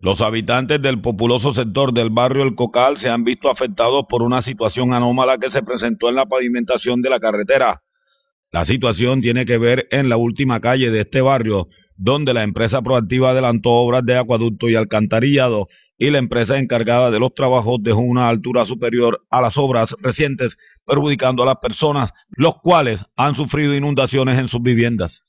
Los habitantes del populoso sector del barrio El Cocal se han visto afectados por una situación anómala que se presentó en la pavimentación de la carretera. La situación tiene que ver en la última calle de este barrio, donde la empresa proactiva adelantó obras de acueducto y alcantarillado y la empresa encargada de los trabajos dejó una altura superior a las obras recientes, perjudicando a las personas, los cuales han sufrido inundaciones en sus viviendas.